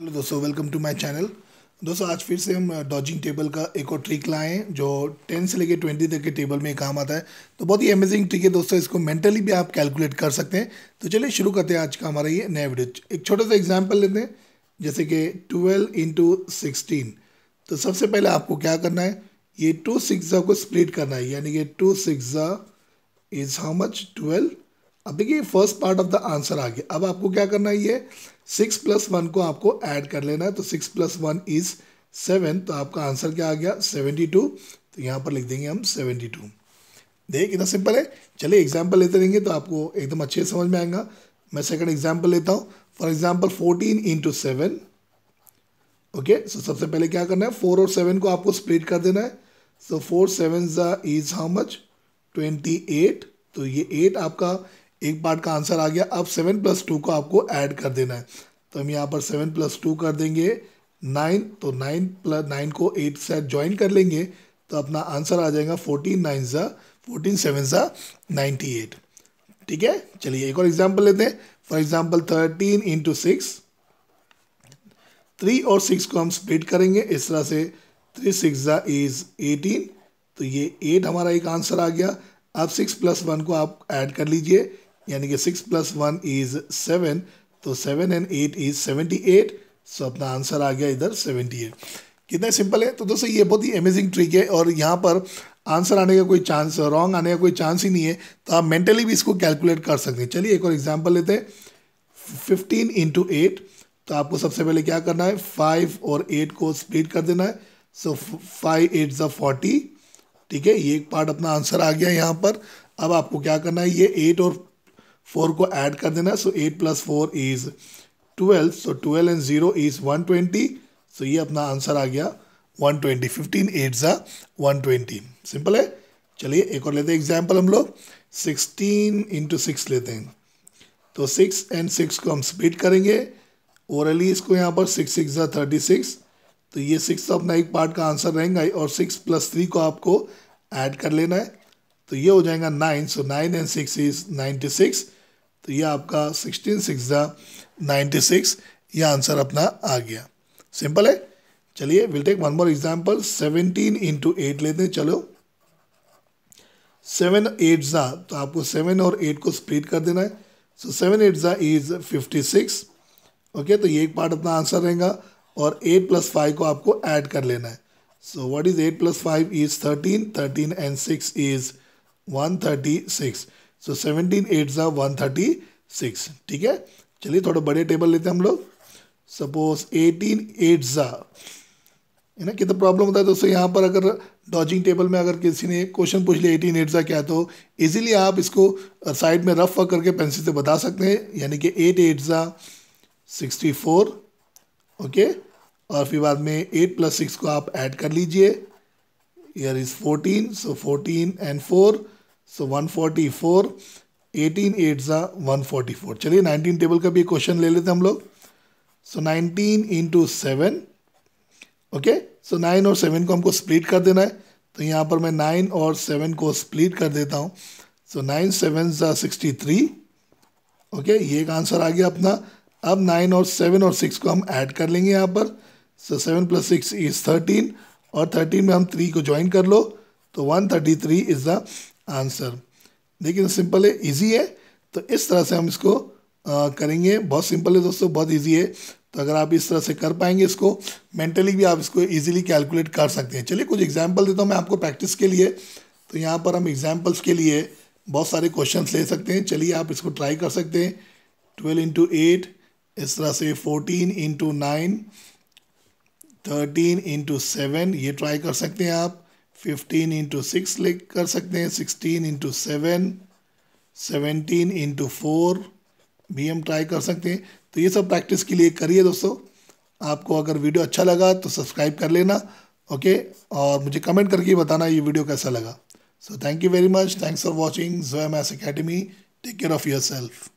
hello दोस्तों welcome to my channel दोस्तों आज फिर से हम डॉजिंग uh, टेबल का एक और ट्रिक लाए हैं जो टेन से लेके ट्वेंटी तक के टेबल में काम आता है तो बहुत ही अमेजिंग ट्रिक है दोस्तों इसको मेंटली भी आप कैलकुलेट कर सकते हैं तो चलिए शुरू करते हैं आज का हमारा ये नया वीडियो एक छोटा सा एग्जाम्पल लेते हैं जैसे कि ट्वेल्व इंटू सिक्सटीन तो सबसे पहले आपको क्या करना है ये टू सिक्सा को स्प्लिट करना है यानी कि टू सिक्सा इज़ हाउ मच ट्वेल्व अब देखिए first part of the answer आ गया अब आपको क्या करना है ये सिक्स प्लस वन को आपको ऐड कर लेना है तो six plus one is seven तो आपका आंसर क्या आ गया सेवेंटी टू तो यहाँ पर लिख देंगे हम सेवेंटी टू देख इतना सिंपल है चलिए एग्जाम्पल लेते रहेंगे तो आपको एकदम अच्छे समझ में आएगा मैं सेकंड एग्जाम्पल लेता हूँ for example fourteen into seven okay so सबसे पहले क्या करना है फोर और सेवन को आपको स्प्लिट कर देना है so four seven is how much twenty eight तो ये एट आपका एक पार्ट का आंसर आ गया अब सेवन प्लस टू को आपको ऐड कर देना है तो हम यहाँ पर सेवन प्लस टू कर देंगे नाइन तो नाइन प्लस नाइन को एट से ज्वाइन कर लेंगे तो अपना आंसर आ जाएगा फोर्टीन नाइन ज़ा फोर्टीन सेवन ज़ा नाइन्टी एट ठीक है चलिए एक और एग्जाम्पल लेते हैं for example thirteen into six three और सिक्स को हम स्प्लिट करेंगे इस तरह से थ्री सिक्स ज़ा इज़ एटीन तो ये एट हमारा एक आंसर आ गया अब सिक्स प्लस वन को आप ऐड कर लीजिए यानी कि six plus one is seven तो seven and eight is seventy eight so अपना आंसर आ गया इधर सेवेंटी एट कितना सिंपल है तो दोस्तों ये बहुत ही अमेजिंग ट्रिक है और यहाँ पर आंसर आने का कोई चांस रॉन्ग आने का कोई चांस ही नहीं है तो आप मेंटली भी इसको कैलकुलेट कर सकते हैं चलिए एक और एग्जाम्पल लेते हैं फिफ्टीन इंटू एट तो आपको सबसे पहले क्या करना है फाइव और एट को स्प्लिट कर देना है सो फाइव एट ज फोर्टी ठीक है ये एक पार्ट अपना आंसर आ गया यहाँ पर अब आपको क्या करना है ये एट और फोर को ऐड कर देना so eight plus four is twelve so twelve and zero is one twenty so ये अपना आंसर आ गया वन ट्वेंटी फिफ्टीन एट ज़ा वन ट्वेंटी सिंपल है चलिए एक और लेते हैं एग्जाम्पल हम लोग सिक्सटीन इंटू सिक्स लेते हैं तो सिक्स एंड सिक्स को हम स्प्लिट करेंगे ओरली इसको यहाँ पर सिक्स सिक्स ज़ा थर्टी सिक्स तो ये सिक्स तो अपना एक पार्ट का आंसर रहेगा और सिक्स प्लस थ्री को आपको ऐड कर लेना है तो ये हो जाएगा nine so nine and six is ninety six तो ये आपका सिक्सटीन सिक्स ज़ा नाइन्टी सिक्स ये आंसर अपना आ गया सिंपल है चलिए will take one more example seventeen into eight लेते हैं चलो सेवन एट ज़ा तो आपको सेवन और एट को स्प्लिट कर देना है सो सेवन एट ज़ा इज़ फिफ्टी सिक्स ओके तो ये एक पार्ट अपना आंसर रहेगा और एट प्लस फाइव को आपको ऐड कर लेना है so what is eight plus five is thirteen thirteen and six is one thirty six so seventeen eight सा वन थर्टी सिक्स ठीक है चलिए थोड़े बड़े टेबल लेते हैं हम लोग सपोज एटीन एट सा है ना कितना प्रॉब्लम होता है दोस्तों यहाँ पर अगर डॉजिंग टेबल में अगर किसी ने क्वेश्चन पूछ लिया एटीन एट सा क्या तो ईजिली आप इसको साइड में रफ वर्क करके पेंसिल से बता सकते हैं यानी कि एट एट सा सिक्सटी फोर ओके और फिर बाद में एट प्लस सिक्स को आप ऐड कर लीजिए here is fourteen so fourteen and four so one forty four eighteen eight ज़ा वन फोर्टी फोर चलिए नाइनटीन टेबल का भी क्वेश्चन ले लेते हम लोग so nineteen into seven okay so nine और सेवन को हमको स्प्लिट कर देना है तो यहाँ पर मैं नाइन और सेवन को स्प्लिट कर देता हूँ सो नाइन सेवन ज़ा सिक्सटी थ्री ओके ये एक आंसर आ गया अपना अब नाइन और सेवन और सिक्स को हम ऐड कर लेंगे यहाँ पर so seven plus six is thirteen और थर्टीन में हम थ्री को ज्वाइन कर लो तो one thirty three is the answer देखिए सिंपल तो है इजी है तो इस तरह से हम इसको आ, करेंगे बहुत सिंपल है दोस्तों बहुत इजी है तो अगर आप इस तरह से कर पाएंगे इसको मेंटली भी आप इसको इजीली कैलकुलेट कर सकते हैं चलिए कुछ एग्जांपल देता हूँ मैं आपको प्रैक्टिस के लिए तो यहाँ पर हम एग्जांपल्स के लिए बहुत सारे क्वेश्चन ले सकते हैं चलिए आप इसको ट्राई कर सकते हैं ट्वेल्व इंटू एट इस तरह से fourteen into nine thirteen into seven ये ट्राई कर सकते हैं आप फिफ्टीन इंटू सिक्स ले कर सकते हैं sixteen into seven seventeen into four भी हम ट्राई कर सकते हैं तो ये सब प्रैक्टिस के लिए करिए दोस्तों आपको अगर वीडियो अच्छा लगा तो सब्सक्राइब कर लेना ओके और मुझे कमेंट करके बताना ये वीडियो कैसा लगा so thank you very much thanks for watching M S academy take care of your self